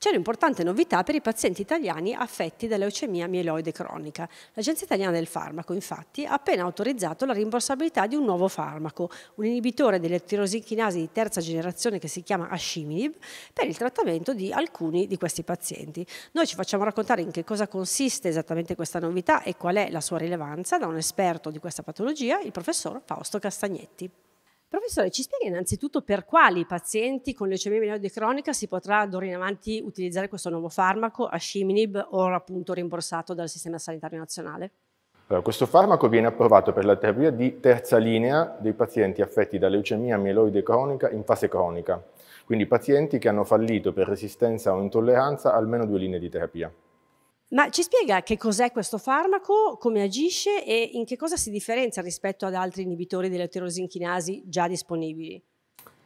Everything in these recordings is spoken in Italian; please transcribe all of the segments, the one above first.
C'è un'importante novità per i pazienti italiani affetti da leucemia mieloide cronica. L'Agenzia Italiana del Farmaco, infatti, ha appena autorizzato la rimborsabilità di un nuovo farmaco, un inibitore delle tirosichinasi di terza generazione che si chiama Asciminib, per il trattamento di alcuni di questi pazienti. Noi ci facciamo raccontare in che cosa consiste esattamente questa novità e qual è la sua rilevanza da un esperto di questa patologia, il professor Fausto Castagnetti. Professore, ci spieghi innanzitutto per quali pazienti con leucemia mieloide cronica si potrà d'ora in avanti utilizzare questo nuovo farmaco, asciminib, ora appunto rimborsato dal Sistema Sanitario Nazionale? Allora, questo farmaco viene approvato per la terapia di terza linea dei pazienti affetti da leucemia mieloide cronica in fase cronica, quindi pazienti che hanno fallito per resistenza o intolleranza almeno due linee di terapia. Ma ci spiega che cos'è questo farmaco, come agisce e in che cosa si differenzia rispetto ad altri inibitori delle tirosinochinasi già disponibili?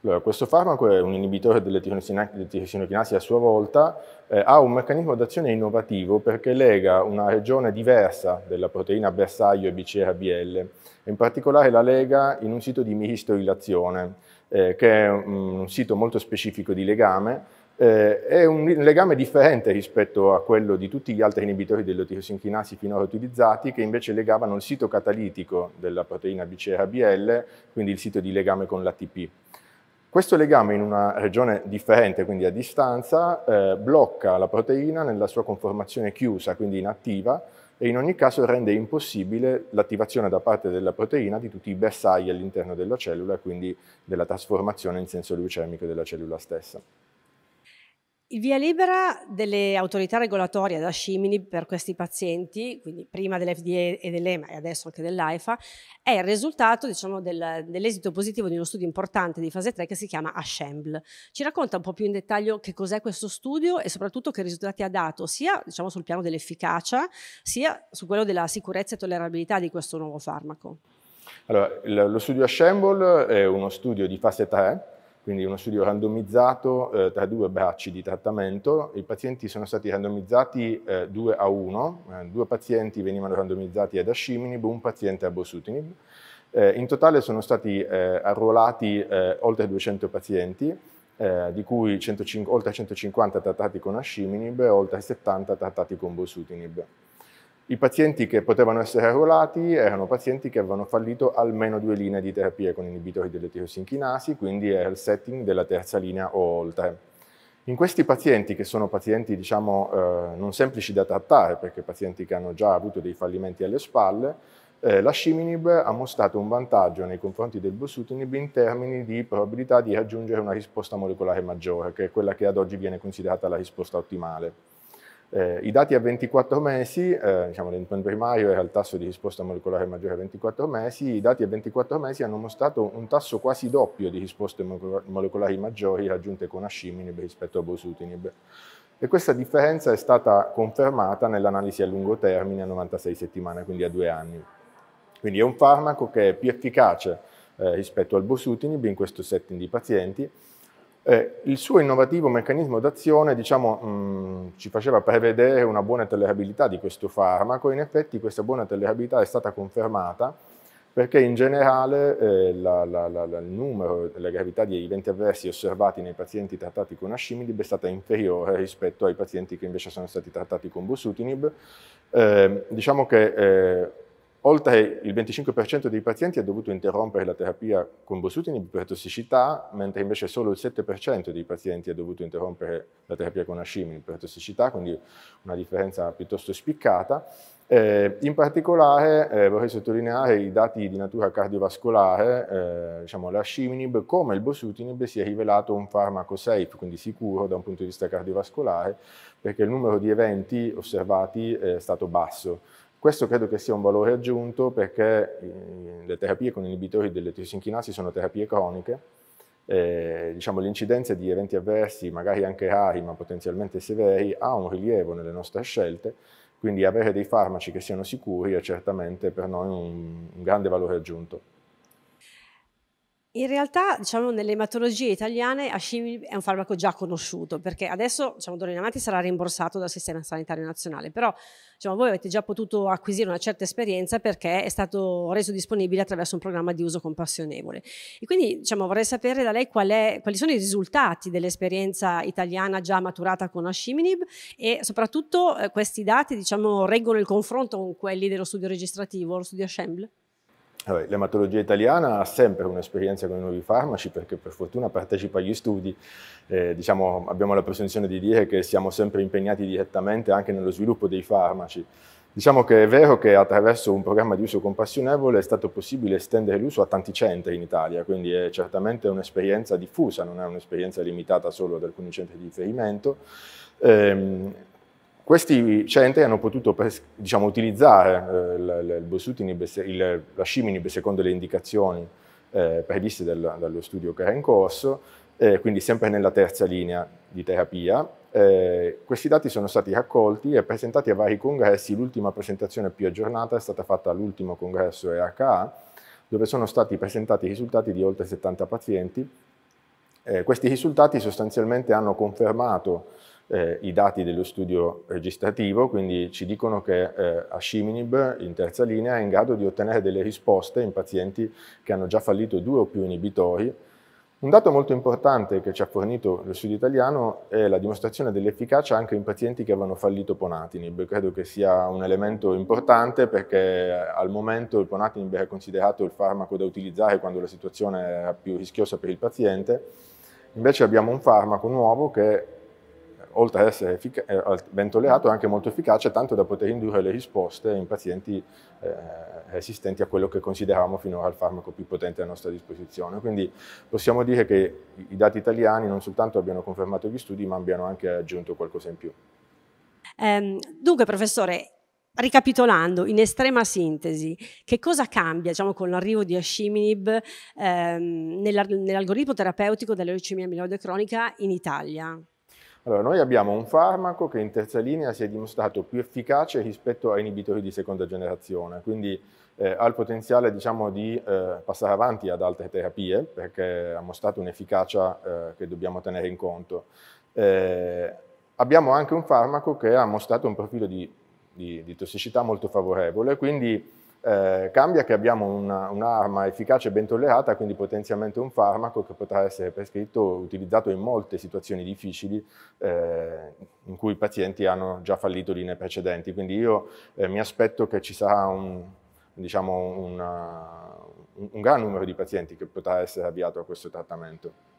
Allora, questo farmaco è un inibitore delle tirosinochinasi a sua volta, eh, ha un meccanismo d'azione innovativo perché lega una regione diversa della proteina bersaglio e BCR-ABL, in particolare la lega in un sito di miristorilazione, eh, che è un, un sito molto specifico di legame, eh, è un legame differente rispetto a quello di tutti gli altri inibitori dell'otirosincinasi finora utilizzati, che invece legavano il sito catalitico della proteina BCR-ABL, quindi il sito di legame con l'ATP. Questo legame in una regione differente, quindi a distanza, eh, blocca la proteina nella sua conformazione chiusa, quindi inattiva, e in ogni caso rende impossibile l'attivazione da parte della proteina di tutti i bersagli all'interno della cellula, quindi della trasformazione in senso leucemico della cellula stessa. Il via libera delle autorità regolatorie ad Ascimini per questi pazienti, quindi prima dell'FDA e dell'EMA e adesso anche dell'AIFA, è il risultato diciamo, del, dell'esito positivo di uno studio importante di fase 3 che si chiama ASHEMBL. Ci racconta un po' più in dettaglio che cos'è questo studio e soprattutto che risultati ha dato sia diciamo, sul piano dell'efficacia sia su quello della sicurezza e tollerabilità di questo nuovo farmaco. Allora, lo studio ASHEMBL è uno studio di fase 3 quindi uno studio randomizzato eh, tra due bracci di trattamento, i pazienti sono stati randomizzati 2 eh, a 1, eh, due pazienti venivano randomizzati ad asciminib, un paziente a bosutinib. Eh, in totale sono stati eh, arruolati oltre 200 pazienti, di cui 105, oltre 150 trattati con asciminib e oltre 70 trattati con bosutinib. I pazienti che potevano essere arruolati erano pazienti che avevano fallito almeno due linee di terapia con inibitori delle tirosinchinasi, quindi era il setting della terza linea o oltre. In questi pazienti, che sono pazienti diciamo, eh, non semplici da trattare, perché pazienti che hanno già avuto dei fallimenti alle spalle, eh, la Sciminib ha mostrato un vantaggio nei confronti del bosutinib in termini di probabilità di raggiungere una risposta molecolare maggiore, che è quella che ad oggi viene considerata la risposta ottimale. Eh, I dati a 24 mesi, eh, diciamo l'endpoint primario era il tasso di risposta molecolare maggiore a 24 mesi, i dati a 24 mesi hanno mostrato un tasso quasi doppio di risposte molecolari maggiori raggiunte con asciminib rispetto a bosutinib. E questa differenza è stata confermata nell'analisi a lungo termine a 96 settimane, quindi a due anni. Quindi è un farmaco che è più efficace eh, rispetto al bosutinib in questo setting di pazienti, eh, il suo innovativo meccanismo d'azione diciamo, mh, mm, ci faceva prevedere una buona tollerabilità di questo farmaco, in effetti questa buona tollerabilità è stata confermata perché in generale eh, la, la, la, il numero e la gravità di eventi avversi osservati nei pazienti trattati con asciminib è stata inferiore rispetto ai pazienti che invece sono stati trattati con bosutinib. Eh, diciamo che eh, Oltre il 25% dei pazienti ha dovuto interrompere la terapia con bosutinib per tossicità, mentre invece solo il 7% dei pazienti ha dovuto interrompere la terapia con asciminib per tossicità, quindi una differenza piuttosto spiccata. Eh, in particolare eh, vorrei sottolineare i dati di natura cardiovascolare, eh, diciamo l'asciminib come il bosutinib si è rivelato un farmaco safe, quindi sicuro da un punto di vista cardiovascolare, perché il numero di eventi osservati è stato basso. Questo credo che sia un valore aggiunto perché eh, le terapie con inibitori delle tirosinkinasi sono terapie croniche, eh, diciamo, l'incidenza di eventi avversi, magari anche rari ma potenzialmente severi, ha un rilievo nelle nostre scelte, quindi avere dei farmaci che siano sicuri è certamente per noi un, un grande valore aggiunto. In realtà, diciamo, nelle ematologie italiane Ashimib è un farmaco già conosciuto, perché adesso, diciamo, d'ora in avanti sarà rimborsato dal Sistema Sanitario Nazionale, però diciamo, voi avete già potuto acquisire una certa esperienza perché è stato reso disponibile attraverso un programma di uso compassionevole. E quindi, diciamo, vorrei sapere da lei qual è, quali sono i risultati dell'esperienza italiana già maturata con Ashimib e soprattutto eh, questi dati, diciamo, reggono il confronto con quelli dello studio registrativo, lo studio Assemble? l'ematologia italiana ha sempre un'esperienza con i nuovi farmaci perché per fortuna partecipa agli studi. Eh, diciamo, abbiamo la presunzione di dire che siamo sempre impegnati direttamente anche nello sviluppo dei farmaci. Diciamo che è vero che attraverso un programma di uso compassionevole è stato possibile estendere l'uso a tanti centri in Italia, quindi è certamente un'esperienza diffusa, non è un'esperienza limitata solo ad alcuni centri di riferimento. Eh, questi centri cioè, hanno potuto diciamo, utilizzare eh, il, il, la sciminib secondo le indicazioni eh, previste dal, dallo studio che era in corso, eh, quindi sempre nella terza linea di terapia. Eh, questi dati sono stati raccolti e presentati a vari congressi, l'ultima presentazione più aggiornata è stata fatta all'ultimo congresso EHA, dove sono stati presentati i risultati di oltre 70 pazienti. Eh, questi risultati sostanzialmente hanno confermato eh, i dati dello studio registrativo, quindi ci dicono che eh, Asciminib in terza linea è in grado di ottenere delle risposte in pazienti che hanno già fallito due o più inibitori. Un dato molto importante che ci ha fornito lo studio italiano è la dimostrazione dell'efficacia anche in pazienti che avevano fallito Ponatinib. Credo che sia un elemento importante perché eh, al momento il Ponatinib era considerato il farmaco da utilizzare quando la situazione era più rischiosa per il paziente. Invece abbiamo un farmaco nuovo che oltre ad essere eh, ben tollerato, è anche molto efficace, tanto da poter indurre le risposte in pazienti eh, resistenti a quello che consideravamo finora il farmaco più potente a nostra disposizione. Quindi possiamo dire che i dati italiani non soltanto abbiano confermato gli studi, ma abbiano anche aggiunto qualcosa in più. Um, dunque, professore, Ricapitolando, in estrema sintesi, che cosa cambia diciamo, con l'arrivo di Asciminib ehm, nell'algoritmo terapeutico della leucemia amiloide cronica in Italia? Allora, noi abbiamo un farmaco che in terza linea si è dimostrato più efficace rispetto a inibitori di seconda generazione, quindi eh, ha il potenziale diciamo, di eh, passare avanti ad altre terapie perché ha mostrato un'efficacia eh, che dobbiamo tenere in conto. Eh, abbiamo anche un farmaco che ha mostrato un profilo di, di, di tossicità molto favorevole, quindi eh, cambia che abbiamo un'arma efficace e ben tollerata, quindi potenzialmente un farmaco che potrà essere prescritto, utilizzato in molte situazioni difficili eh, in cui i pazienti hanno già fallito linee precedenti. Quindi io eh, mi aspetto che ci sarà un, diciamo una, un, un gran numero di pazienti che potrà essere avviato a questo trattamento.